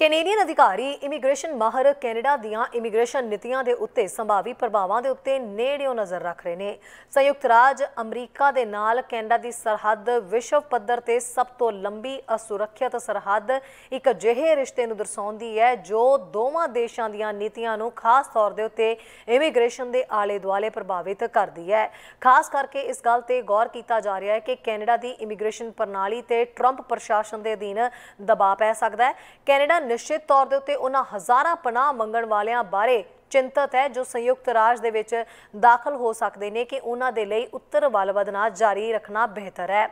Canadian ਅਧਿਕਾਰੀ immigration ਮਾਹਰ Canada ਦੀਆਂ ਇਮੀਗ੍ਰੇਸ਼ਨ ਨੀਤੀਆਂ ਦੇ ਉੱਤੇ ਸੰਭਾਵੀ ਪ੍ਰਭਾਵਾਂ ਦੇ ਉੱਤੇ ਨੇੜਿਓਂ ਨਜ਼ਰ ਰੱਖ ਰਹੇ ਨੇ ਸੰਯੁਕਤ ਰਾਜ ਅਮਰੀਕਾ ਦੇ ਨਾਲ ਕੈਨੇਡਾ ਦੀ ਸਰਹੱਦ ਵਿਸ਼ਵ ਪੱਧਰ ਤੇ ਸਭ ਤੋਂ ਲੰਬੀ ਅਸੁਰੱਖਿਅਤ ਸਰਹੱਦ ਇੱਕ ਅਜਿਹੇ ਰਿਸ਼ਤੇ ਨੂੰ ਦਰਸਾਉਂਦੀ ਹੈ ਜੋ ਦੋਵਾਂ ਦੇਸ਼ਾਂ ਦੀਆਂ ਨੀਤੀਆਂ ਨੂੰ ਖਾਸ ਤੌਰ ਦੇ ਉੱਤੇ ਇਮੀਗ੍ਰੇਸ਼ਨ ਦੇ ਆਲੇ-ਦੁਆਲੇ ਪ੍ਰਭਾਵਿਤ ਕਰਦੀ ਹੈ ਖਾਸ ਕਰਕੇ ਇਸ ਗੱਲ ਤੇ ਗੌਰ ਕੀਤਾ ਜਾ ਰਿਹਾ ਹੈ ਕਿ ਕੈਨੇਡਾ ਦੀ ਇਮੀਗ੍ਰੇਸ਼ਨ ਪ੍ਰਣਾਲੀ ਤੇ ਟਰੰਪ ਪ੍ਰਸ਼ਾਸਨ ਦੇ ਅਧੀਨ ਦਬਾਅ ਪੈ ਸਕਦਾ ਹੈ ਕੈਨੇਡਾ ਨਿਸ਼ਚਿਤ ਤੌਰ ਦੇ ਉੱਤੇ ਉਹਨਾਂ ਹਜ਼ਾਰਾਂ ਪਨਾਹ ਮੰਗਣ ਵਾਲਿਆਂ ਬਾਰੇ ਚਿੰਤਤ ਹੈ ਜੋ ਸੰਯੁਕਤ ਰਾਜ ਦੇ ਵਿੱਚ ਦਾਖਲ ਹੋ ਸਕਦੇ ਨੇ ਕਿ ਉਹਨਾਂ ਦੇ ਲਈ ਉੱਤਰ ਵੱਲ ਵਧਣਾ ਜਾਰੀ ਰੱਖਣਾ ਬਿਹਤਰ ਹੈ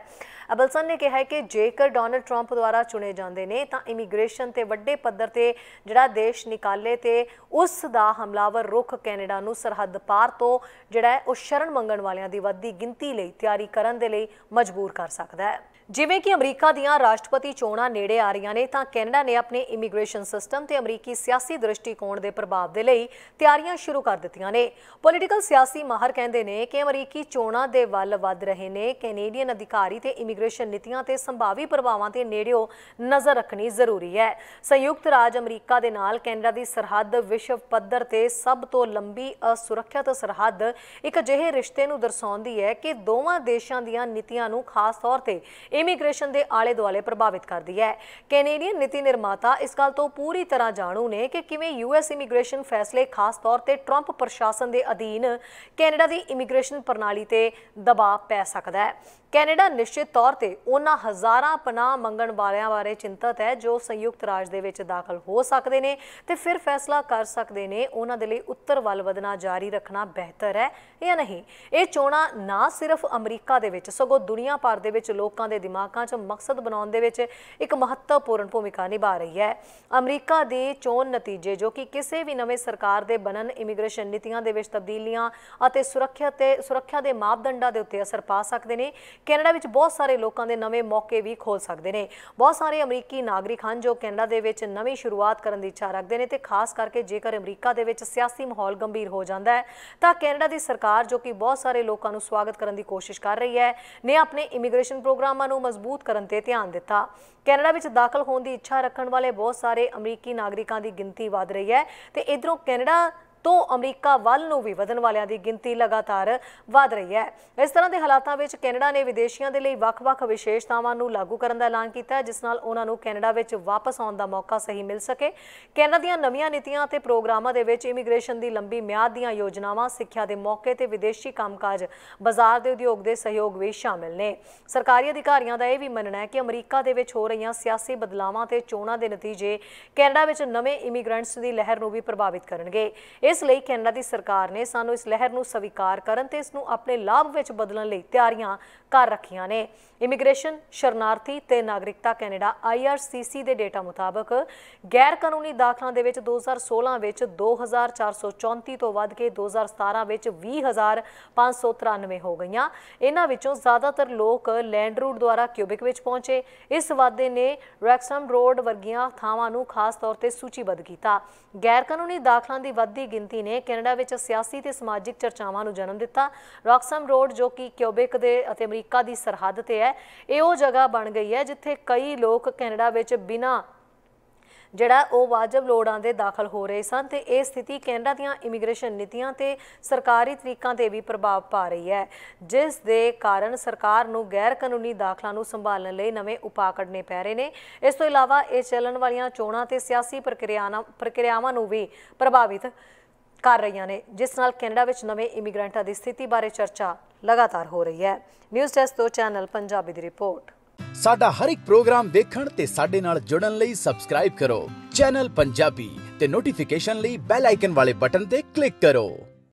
ਅਬਲਸਨ ਨੇ ਕਿਹਾ ਹੈ ਕਿ ਜੇਕਰ ਡੋਨਲਡ ਟਰੰਪ ਦੁਆਰਾ ਚੁਣੇ ਜਾਂਦੇ ਨੇ ਤਾਂ ਇਮੀਗ੍ਰੇਸ਼ਨ ਤੇ ਵੱਡੇ ਪੱਧਰ ਤੇ ਜਿਹੜਾ ਦੇਸ਼ ਨਿਕਾਲੇ ਤੇ ਉਸ ਦਾ ਹਮਲਾਵਰ ਰੁਖ ਕੈਨੇਡਾ ਨੂੰ ਸਰਹੱਦ ਪਾਰ ਤੋਂ ਜਿਹੜਾ ਹੈ ਉਹ ਸ਼ਰਨ ਮੰਗਣ ਵਾਲਿਆਂ ਦੀ ਵੱਧਦੀ ਗਿਣਤੀ ਲਈ ਤਿਆਰੀ ਕਰਨ ਦੇ ਲਈ ਮਜਬੂਰ ਕਰ ਸਕਦਾ ਹੈ ਜਿਵੇਂ ਕਿ ਅਮਰੀਕਾ ਦੀਆਂ ਰਾਸ਼ਟਰਪਤੀ ਚੋਣਾਂ ਨੇੜੇ ਆ ਰਹੀਆਂ ਨੇ ਤਾਂ ਕੈਨੇਡਾ ਨੇ ਆਪਣੇ ਇਮੀਗ੍ਰੇਸ਼ਨ ਸਿਸਟਮ ਤੇ ਅਮਰੀਕੀ ਸਿਆਸੀ ਦ੍ਰਿਸ਼ਟੀਕੋਣ ਦੇ ਪ੍ਰਭਾਵ ਦੇ ਲਈ ਤਿਆਰੀਆਂ ਸ਼ੁਰੂ ਕਰ ਦਿੱਤੀਆਂ ਨੇ ਪੋਲੀਟੀਕਲ ਸਿਆਸੀ ਮਾਹਰ ਕਹਿੰਦੇ ਨੇ ਕਿ ਅਮਰੀਕੀ ਚੋਣਾਂ ਦੇ ਵੱਲ ਵੱਧ ਰਹੇ ਨੇ ਕੈਨੇਡੀਅਨ ਅਧਿਕਾਰੀ ਤੇ ਇਮੀਗ੍ਰੇਸ਼ਨ ਨੀਤੀਆਂ ਤੇ ਸੰਭਾਵੀ ਪ੍ਰਭਾਵਾਂ ਤੇ ਨੇੜਿਓ ਨਜ਼ਰ ਰੱਖਣੀ ਜ਼ਰੂਰੀ ਹੈ ਸੰਯੁਕਤ ਰਾਜ ਅਮਰੀਕਾ ਦੇ ਨਾਲ ਕੈਨੇਡਾ ਦੀ ਸਰਹੱਦ ਵਿਸ਼ਵ ਪੱਧਰ ਤੇ ਸਭ ਤੋਂ ਲੰਬੀ ਅਸੁਰੱਖਿਅਤ ਸਰਹੱਦ ਇੱਕ ਅਜਿਹੇ ਰਿਸ਼ਤੇ ਨੂੰ ਦਰਸਾਉਂਦੀ ਹੈ ਕਿ ਦੋਵਾਂ ਦੇਸ਼ਾਂ ਦੀਆਂ ਨੀਤੀਆਂ ਨੂੰ ਖਾਸ ਤੌਰ ਤੇ ਇਮੀਗ੍ਰੇਸ਼ਨ ਦੇ ਆਲੇ ਦੁਆਲੇ ਪ੍ਰਭਾਵਿਤ ਕਰਦੀ ਹੈ ਕੈਨੇਡੀਅਨ ਨੀਤੀ ਨਿਰਮਾਤਾ ਇਸ ਗੱਲ ਤੋਂ ਪੂਰੀ ਤਰ੍ਹਾਂ ਜਾਣੂ ਨੇ ਕਿ ਕਿਵੇਂ ਯੂਐਸ ਇਮੀਗ੍ਰੇਸ਼ਨ ਫੈਸਲੇ ਖਾਸ ਤੌਰ ਤੇ ਟਰੰਪ ਪ੍ਰਸ਼ਾਸਨ ਦੇ ਅਧੀਨ ਕੈਨੇਡਾ ਦੀ ਇਮੀਗ੍ਰੇਸ਼ਨ ਪ੍ਰਣਾਲੀ ਤੇ ਦਬਾਅ ਪੈ ਸਕਦਾ ਹੈ ਕੈਨੇਡਾ ਨਿਸ਼ਚਿਤ ਤੌਰ ਤੇ ਉਹਨਾਂ ਹਜ਼ਾਰਾਂ ਪਨਾਹ ਮੰਗਣ ਵਾਲਿਆਂ ਬਾਰੇ ਚਿੰਤਤ ਹੈ ਜੋ ਸੰਯੁਕਤ ਰਾਜ ਦੇ ਵਿੱਚ ਦਾਖਲ ਹੋ ਸਕਦੇ ਨੇ ਤੇ ਫਿਰ ਫੈਸਲਾ ਕਰ ਸਕਦੇ ਨੇ ਉਹਨਾਂ ਦੇ ਲਈ ਉੱਤਰ ਵੱਲ ਵਧਣਾ ਜਾਰੀ ਰੱਖਣਾ ਬਿਹਤਰ ਹੈ ਜਾਂ ਨਹੀਂ ਇਹ ਚੋਣਾ ਨਾ ਸਿਰਫ ਅਮਰੀਕਾ ਦੇ ਵਿੱਚ ਸਗੋਂ ਦੁਨੀਆ ਭਰ ਦੇ ਵਿੱਚ ਲੋਕਾਂ ਦੇ ਦਿਮਾਗਾਂ 'ਚ ਮਕਸਦ ਬਣਾਉਣ ਦੇ ਵਿੱਚ ਇੱਕ ਮਹੱਤਵਪੂਰਨ ਭੂਮਿਕਾ ਨਿਭਾ ਰਹੀ ਹੈ ਅਮਰੀਕਾ ਦੇ ਚੋਣ ਨਤੀਜੇ ਜੋ ਕਿ ਕਿਸੇ ਵੀ ਨਵੇਂ ਸਰਕਾਰ ਦੇ ਬਨਨ ਇਮੀਗ੍ਰੇਸ਼ਨ ਨੀਤੀਆਂ ਦੇ ਵਿੱਚ ਤਬਦੀਲੀਆਂ ਅਤੇ ਸੁਰੱਖਿਆ ਤੇ ਸੁਰੱਖਿਆ ਦੇ ਮਾਪਦੰਡਾਂ ਦੇ ਉੱਤੇ ਅਸਰ ਪਾ ਸਕਦੇ ਨੇ ਕੈਨੇਡਾ ਵਿੱਚ ਬਹੁਤ ਸਾਰੇ ਲੋਕਾਂ ਦੇ ਨਵੇਂ ਮੌਕੇ ਵੀ ਖੋਲ ਸਕਦੇ ਨੇ ਬਹੁਤ ਸਾਰੇ ਅਮਰੀਕੀ ਨਾਗਰਿਕ ਹਨ ਜੋ ਕੈਨੇਡਾ ਦੇ ਵਿੱਚ ਨਵੀਂ ਸ਼ੁਰੂਆਤ ਕਰਨ ਦੀ ਇੱਛਾ ਰੱਖਦੇ ਨੇ ਤੇ ਖਾਸ ਕਰਕੇ ਜੇਕਰ ਅਮਰੀਕਾ ਦੇ ਵਿੱਚ ਸਿਆਸੀ ਮਾਹੌਲ ਗੰਭੀਰ ਹੋ ਜਾਂਦਾ ਹੈ ਤਾਂ ਕੈਨੇਡਾ ਦੀ ਸਰਕਾਰ ਜੋ ਕਿ ਬਹੁਤ ਸਾਰੇ ਲੋਕਾਂ ਨੂੰ ਸਵਾਗਤ ਕਰਨ ਦੀ ਕੋਸ਼ਿਸ਼ ਕਰ ਰਹੀ ਹੈ ਨੇ ਆਪਣੇ ਇਮੀਗ੍ਰੇਸ਼ਨ ਪ੍ਰੋਗਰਾਮਾਂ ਨੂੰ ਮਜ਼ਬੂਤ ਕਰਨ ਤੇ ਧਿਆਨ ਦਿੱਤਾ ਕੈਨੇਡਾ ਵਿੱਚ ਦਾਖਲ ਹੋਣ ਦੀ ਇੱਛਾ ਰੱਖਣ ਵਾਲੇ ਬਹੁਤ ਸਾਰੇ ਅਮਰੀਕੀ ਨਾਗਰਿਕਾਂ ਦੀ ਗਿਣਤੀ ਵਧ ਰਹੀ ਹੈ ਤੇ ਇਧਰੋਂ ਕੈਨੇਡਾ 아니라 ਤੋਂ ਅਮਰੀਕਾ ਵੱਲ ਨੂੰ ਵੀ ਵਧਣ ਵਾਲਿਆਂ ਦੀ ਗਿਣਤੀ ਲਗਾਤਾਰ ਵਧ ਰਹੀ ਹੈ ਇਸ ਤਰ੍ਹਾਂ ਦੇ ਹਾਲਾਤਾਂ ਵਿੱਚ ਕੈਨੇਡਾ ਨੇ ਵਿਦੇਸ਼ੀਆਂ ਦੇ ਲਈ ਵੱਖ-ਵੱਖ ਵਿਸ਼ੇਸ਼ਤਾਵਾਂ ਨੂੰ ਲਾਗੂ ਕਰਨ ਦਾ ਐਲਾਨ ਕੀਤਾ ਜਿਸ ਨਾਲ ਉਹਨਾਂ ਨੂੰ ਕੈਨੇਡਾ ਵਿੱਚ ਵਾਪਸ ਆਉਣ ਦਾ ਮੌਕਾ ਸਹੀ ਮਿਲ ਸਕੇ ਕੈਨੇਡਾ ਦੀਆਂ ਨਵੀਆਂ ਨੀਤੀਆਂ ਅਤੇ ਪ੍ਰੋਗਰਾਮਾਂ ਦੇ ਵਿੱਚ ਇਮੀਗ੍ਰੇਸ਼ਨ ਦੀ ਲੰਬੀ ਮਿਆਦ ਦੀਆਂ ਯੋਜਨਾਵਾਂ ਸਿੱਖਿਆ ਦੇ ਮੌਕੇ ਤੇ ਵਿਦੇਸ਼ੀ ਕੰਮਕਾਜ ਬਾਜ਼ਾਰ ਦੇ ਉਦਯੋਗ ਦੇ ਸਹਿਯੋਗ ਵੀ ਸ਼ਾਮਿਲ ਨੇ ਸਰਕਾਰੀ ਅਧਿਕਾਰੀਆਂ ਦਾ ਇਹ ਵੀ ਮੰਨਣਾ ਹੈ ਕਿ ਅਮਰੀਕਾ ਦੇ ਵਿੱਚ ਹੋ ਰਹੀਆਂ ਸਿਆਸੀ ਬਦਲਾਵਾਂ ਤੇ ਚੋਣਾਂ ਦੇ ਨਤੀਜੇ ਕੈਨੇਡਾ ਵਿੱਚ ਨਵੇਂ ਇਮੀਗ੍ਰੈਂਟਸ ਦੀ ਲਹਿਰ ਨੂੰ ਵੀ ਪ੍ਰਭਾਵਿਤ ਕਰਨਗੇ ਇਸ ਲਈ ਕੈਨੇਡਾ ਦੀ ਸਰਕਾਰ ਨੇ ਸਾਨੂੰ ਇਸ ਲਹਿਰ ਨੂੰ ਸਵੀਕਾਰ ਕਰਨ ਤੇ ਇਸ ਨੂੰ ਆਪਣੇ ਲਾਭ ਵਿੱਚ ਬਦਲਣ ਲਈ ਤਿਆਰੀਆਂ ਕਰ ਰੱਖੀਆਂ ਨੇ ਇਮੀਗ੍ਰੇਸ਼ਨ ਸ਼ਰਨਾਰਥੀ ਤੇ ਨਾਗਰਿਕਤਾ ਕੈਨੇਡਾ ਆਈਆਰਸੀਸੀ ਦੇ ਡੇਟਾ ਮੁਤਾਬਕ ਗੈਰ ਕਾਨੂੰਨੀ ਦਾਖਲਾਂ ਦੇ ਵਿੱਚ 2016 ਵਿੱਚ 2434 ਤੋਂ ਵੱਧ ਕੇ 2017 ਵਿੱਚ 20593 ਹੋ ਗਈਆਂ ਇਹਨਾਂ ਵਿੱਚੋਂ ਜ਼ਿਆਦਾਤਰ ਲੋਕ ਲੈਂਡ ਰੂਟ ਦੁਆਰਾ ਕਿਊਬਿਕ ਵਿੱਚ ਪਹੁੰਚੇ ਇਸ ਵਾਧੇ ਨੇ ਰੈਕਸਮ ਰੋਡ ਵਰਗੀਆਂ ਥਾਵਾਂ ਨੂੰ ਖਾਸ ਤੌਰ ਤੇ ਸੂਚੀਬੱਧ ਕੀਤਾ ਗੈਰ ਕਾਨੂੰਨੀ ਦਾਖਲਾਂ ਦੀ ਵਧਦੀ ਗਿਣਤੀ ਨੇ ਕੈਨੇਡਾ ਵਿੱਚ ਸਿਆਸੀ ਤੇ ਸਮਾਜਿਕ ਚਰਚਾਵਾਂ ਨੂੰ ਜਨਮ ਦਿੱਤਾ ਰੌਕਸਮ ਰੋਡ ਜੋ ਕਿ ਕਿਊਬਿਕ ਦੇ ਅਤੇ ਅਮਰੀਕਾ ਦੀ ਸਰਹੱਦ ਤੇ ਹੈ ਇਹ ਉਹ ਜਗ੍ਹਾ ਬਣ ਗਈ ਹੈ ਜਿੱਥੇ ਕਈ ਲੋਕ ਕੈਨੇਡਾ ਵਿੱਚ ਬਿਨਾ ਜਿਹੜਾ ਉਹ ਵਾਜਬ ਲੋੜਾਂ ਦੇ ਦਾਖਲ ਹੋ ਰਹੇ ਸਨ ਤੇ ਇਹ ਸਥਿਤੀ ਕੈਨੇਡਾ ਦੀਆਂ ਇਮੀਗ੍ਰੇਸ਼ਨ ਨੀਤੀਆਂ ਤੇ ਸਰਕਾਰੀ ਤਰੀਕਾਂ ਤੇ ਵੀ ਪ੍ਰਭਾਵ ਪਾ ਰਹੀ ਹੈ ਜਿਸ ਦੇ ਕਾਰਨ ਸਰਕਾਰ ਨੂੰ ਗੈਰ ਕਾਨੂੰਨੀ ਦਾਖਲਾਂ ਨੂੰ ਸੰਭਾਲਣ ਲਈ ਨਵੇਂ ਉਪਾਅ ਕਰਨੇ ਪੈ ਰਹੇ ਨੇ ਇਸ ਤੋਂ ਇਲਾਵਾ ਇਹ ਚੱਲਣ ਵਾਲੀਆਂ ਚੋਣਾਂ ਤੇ ਸਿਆਸੀ ਪ੍ਰਕਿਰਿਆਵਾਂ ਨੂੰ ਵੀ ਪ੍ਰਭਾਵਿਤ ਕਰ ਰਹੀਆਂ ਨੇ ਜਿਸ ਨਾਲ ਕੈਨੇਡਾ ਵਿੱਚ ਨਵੇਂ ਇਮੀਗ੍ਰੈਂਟਾਂ ਦੀ ਸਥਿਤੀ ਬਾਰੇ ਚਰਚਾ ਲਗਾਤਾਰ ਹੋ ਰਹੀ ਹੈ ਨਿਊਜ਼ ਡੈਸਕ ਤੋਂ ਚੈਨਲ ਪੰਜਾਬੀ ਦੀ ਰਿਪੋਰਟ ਸਾਡਾ ਹਰ ਇੱਕ ਪ੍ਰੋਗਰਾਮ ਦੇਖਣ ਤੇ ਸਾਡੇ ਨਾਲ ਜੁੜਨ ਲਈ ਸਬਸਕ੍ਰਾਈਬ ਕਰੋ ਚੈਨਲ ਪੰਜਾਬੀ ਤੇ ਨੋਟੀਫਿਕੇਸ਼ਨ ਲਈ ਬੈਲ ਆਈਕਨ ਵਾਲੇ ਬਟਨ ਤੇ ਕਲਿੱਕ ਕਰੋ